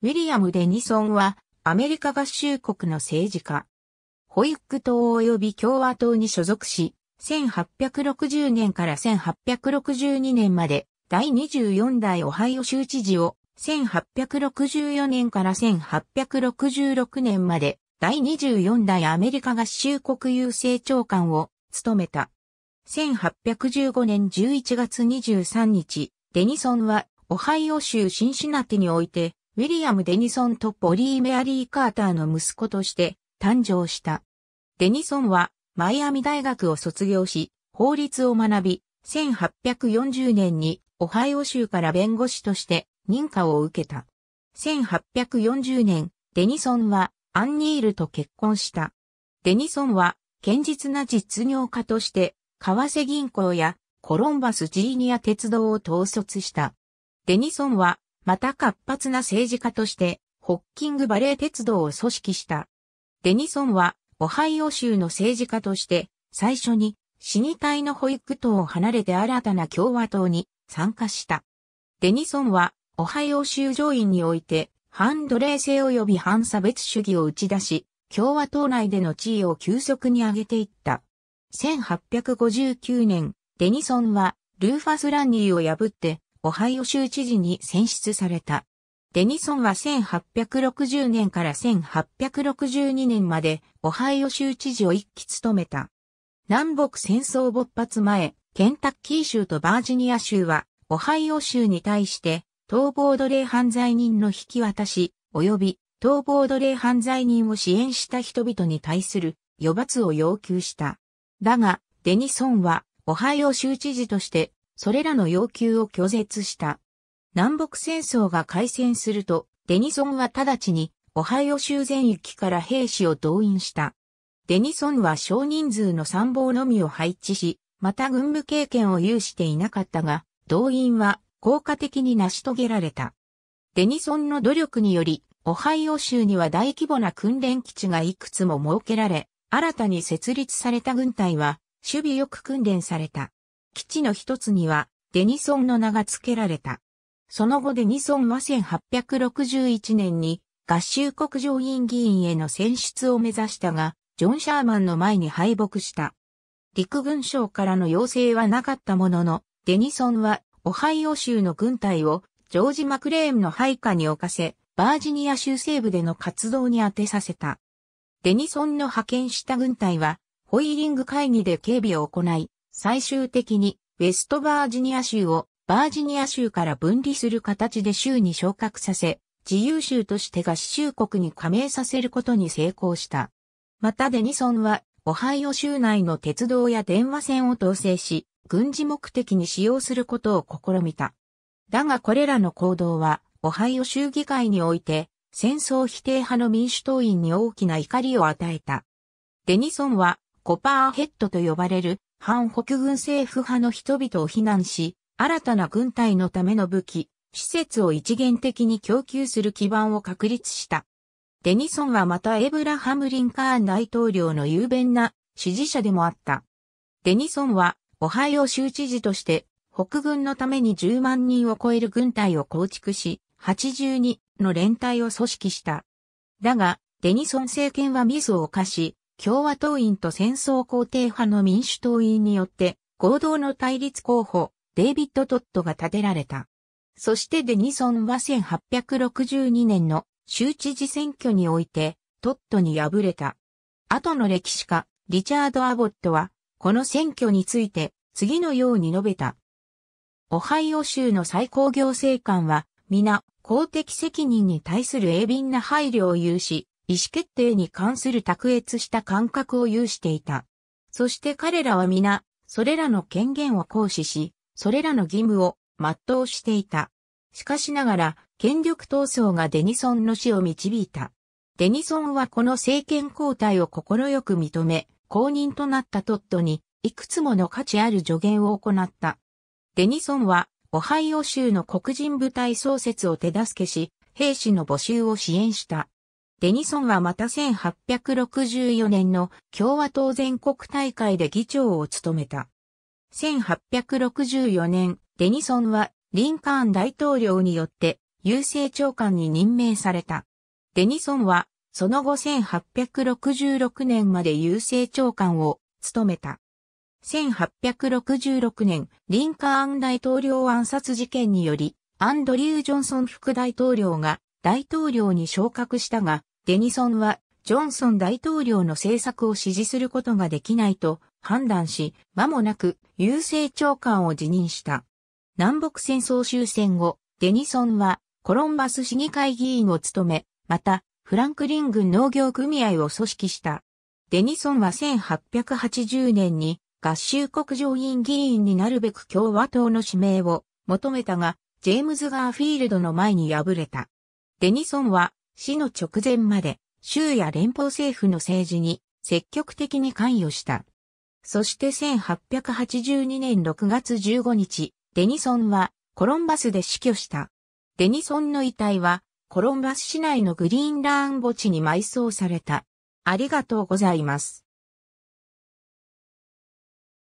ウィリアム・デニソンは、アメリカ合衆国の政治家。ホイック党及び共和党に所属し、1860年から1862年まで、第24代オハイオ州知事を、1864年から1866年まで、第24代アメリカ合衆国郵政長官を務めた。1815年11月23日、デニソンは、オハイオ州シンシナティにおいて、ウィリアム・デニソンとポリー・メアリー・カーターの息子として誕生した。デニソンはマイアミ大学を卒業し、法律を学び、1840年にオハイオ州から弁護士として認可を受けた。1840年、デニソンはアンニールと結婚した。デニソンは堅実な実業家として、為替銀行やコロンバスジーニア鉄道を統率した。デニソンはまた活発な政治家として、ホッキングバレー鉄道を組織した。デニソンは、オハイオ州の政治家として、最初に、死に体の保育等を離れて新たな共和党に参加した。デニソンは、オハイオ州上院において、反奴隷制及び反差別主義を打ち出し、共和党内での地位を急速に上げていった。1859年、デニソンは、ルーファス・ランニーを破って、オハイオ州知事に選出された。デニソンは1860年から1862年までオハイオ州知事を一期務めた。南北戦争勃発前、ケンタッキー州とバージニア州はオハイオ州に対して逃亡奴隷犯罪人の引き渡し及び逃亡奴隷犯罪人を支援した人々に対する予罰を要求した。だが、デニソンはオハイオ州知事としてそれらの要求を拒絶した。南北戦争が開戦すると、デニソンは直ちに、オハイオ州全域から兵士を動員した。デニソンは少人数の参謀のみを配置し、また軍務経験を有していなかったが、動員は効果的に成し遂げられた。デニソンの努力により、オハイオ州には大規模な訓練基地がいくつも設けられ、新たに設立された軍隊は、守備よく訓練された。基地の一つには、デニソンの名が付けられた。その後デニソンは1861年に合衆国上院議員への選出を目指したが、ジョン・シャーマンの前に敗北した。陸軍省からの要請はなかったものの、デニソンはオハイオ州の軍隊をジョージ・マクレーンの配下に置かせ、バージニア州西部での活動に当てさせた。デニソンの派遣した軍隊は、ホイーリング会議で警備を行い、最終的にウェストバージニア州をバージニア州から分離する形で州に昇格させ、自由州として合衆国に加盟させることに成功した。またデニソンは、オハイオ州内の鉄道や電話線を統制し、軍事目的に使用することを試みた。だがこれらの行動は、オハイオ州議会において、戦争否定派の民主党員に大きな怒りを与えた。デニソンは、コパーヘッドと呼ばれる反北軍政府派の人々を非難し、新たな軍隊のための武器、施設を一元的に供給する基盤を確立した。デニソンはまたエブラハム・リンカーン大統領の雄弁な支持者でもあった。デニソンは、オハイオ州知事として、北軍のために10万人を超える軍隊を構築し、82の連隊を組織した。だが、デニソン政権はミスを犯し、共和党員と戦争肯定派の民主党員によって合同の対立候補、デイビッド・トットが立てられた。そしてデニソンは1862年の州知事選挙においてトットに敗れた。後の歴史家、リチャード・アボットは、この選挙について次のように述べた。オハイオ州の最高行政官は、皆、公的責任に対する鋭敏な配慮を有し、意思決定に関する卓越した感覚を有していた。そして彼らは皆、それらの権限を行使し、それらの義務を全うしていた。しかしながら、権力闘争がデニソンの死を導いた。デニソンはこの政権交代を快く認め、公認となったトッドに、いくつもの価値ある助言を行った。デニソンは、オハイオ州の黒人部隊創設を手助けし、兵士の募集を支援した。デニソンはまた1864年の共和党全国大会で議長を務めた。1864年、デニソンはリンカーン大統領によって郵政長官に任命された。デニソンはその後1866年まで郵政長官を務めた。1866年、リンカーン大統領暗殺事件により、アンドリュー・ジョンソン副大統領が大統領に昇格したが、デニソンは、ジョンソン大統領の政策を支持することができないと判断し、間もなく郵政長官を辞任した。南北戦争終戦後、デニソンはコロンバス市議会議員を務め、また、フランクリン軍農業組合を組織した。デニソンは1880年に合衆国上院議員になるべく共和党の指名を求めたが、ジェームズ・ガーフィールドの前に敗れた。デニソンは死の直前まで州や連邦政府の政治に積極的に関与した。そして1882年6月15日、デニソンはコロンバスで死去した。デニソンの遺体はコロンバス市内のグリーンラーン墓地に埋葬された。ありがとうございます。